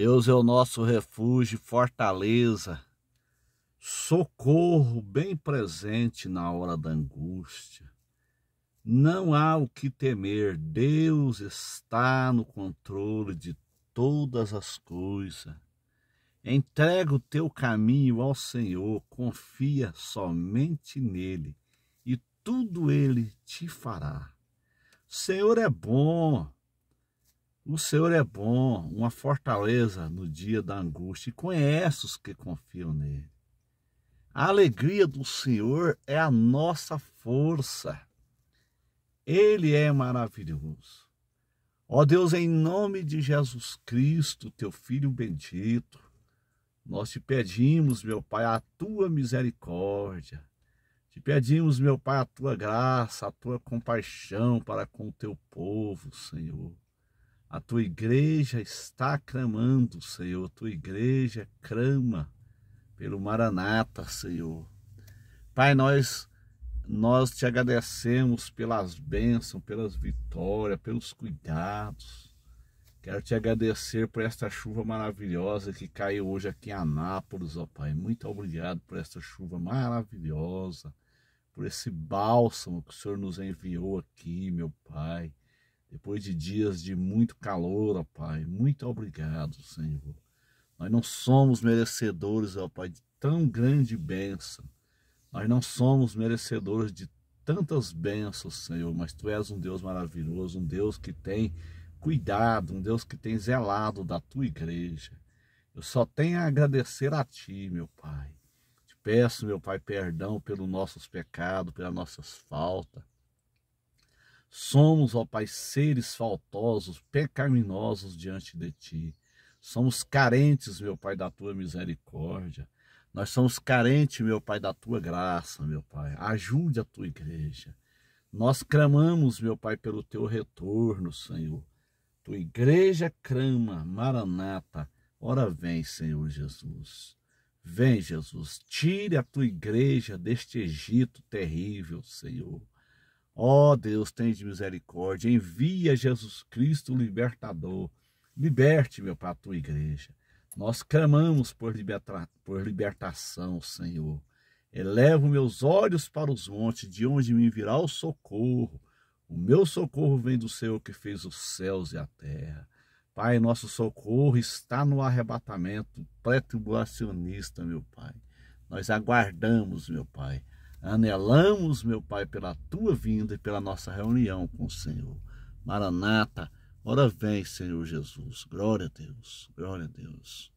Deus é o nosso refúgio, fortaleza, socorro bem presente na hora da angústia. Não há o que temer, Deus está no controle de todas as coisas. Entrega o teu caminho ao Senhor, confia somente nele e tudo ele te fará. O Senhor é bom, o Senhor é bom, uma fortaleza no dia da angústia, e conhece os que confiam nele. A alegria do Senhor é a nossa força. Ele é maravilhoso. Ó Deus, em nome de Jesus Cristo, teu filho bendito, nós te pedimos, meu Pai, a tua misericórdia. Te pedimos, meu Pai, a tua graça, a tua compaixão para com o teu povo, Senhor. A tua igreja está clamando, Senhor. A tua igreja clama pelo Maranata, Senhor. Pai, nós nós te agradecemos pelas bênçãos, pelas vitórias, pelos cuidados. Quero te agradecer por esta chuva maravilhosa que caiu hoje aqui em Anápolis, ó Pai. Muito obrigado por esta chuva maravilhosa, por esse bálsamo que o Senhor nos enviou aqui, meu Pai depois de dias de muito calor, ó Pai. Muito obrigado, Senhor. Nós não somos merecedores, ó Pai, de tão grande bênção. Nós não somos merecedores de tantas bênçãos, Senhor, mas Tu és um Deus maravilhoso, um Deus que tem cuidado, um Deus que tem zelado da Tua igreja. Eu só tenho a agradecer a Ti, meu Pai. Te peço, meu Pai, perdão pelos nossos pecados, pelas nossas faltas. Somos, ó Pai, seres faltosos, pecaminosos diante de Ti. Somos carentes, meu Pai, da Tua misericórdia. Nós somos carentes, meu Pai, da Tua graça, meu Pai. Ajude a Tua igreja. Nós clamamos, meu Pai, pelo Teu retorno, Senhor. Tua igreja crama, Maranata. Ora vem, Senhor Jesus. Vem, Jesus, tire a tua igreja deste Egito terrível, Senhor. Ó oh Deus, de misericórdia, envia Jesus Cristo libertador. Liberte, meu Pai, a tua igreja. Nós clamamos por, liberta, por libertação, Senhor. Elevo meus olhos para os montes, de onde me virá o socorro. O meu socorro vem do Senhor que fez os céus e a terra. Pai, nosso socorro está no arrebatamento pré-tribulacionista, meu Pai. Nós aguardamos, meu Pai, Anelamos, meu Pai, pela tua vinda e pela nossa reunião com o Senhor. Maranata, ora vem, Senhor Jesus. Glória a Deus, glória a Deus.